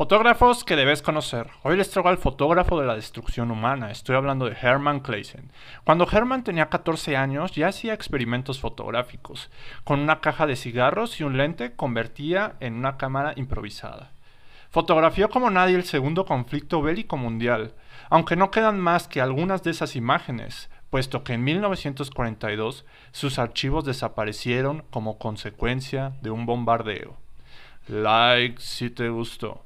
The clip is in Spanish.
Fotógrafos que debes conocer. Hoy les traigo al fotógrafo de la destrucción humana. Estoy hablando de Herman Clayson Cuando Herman tenía 14 años ya hacía experimentos fotográficos. Con una caja de cigarros y un lente convertía en una cámara improvisada. Fotografió como nadie el segundo conflicto bélico mundial, aunque no quedan más que algunas de esas imágenes, puesto que en 1942 sus archivos desaparecieron como consecuencia de un bombardeo. Like si te gustó.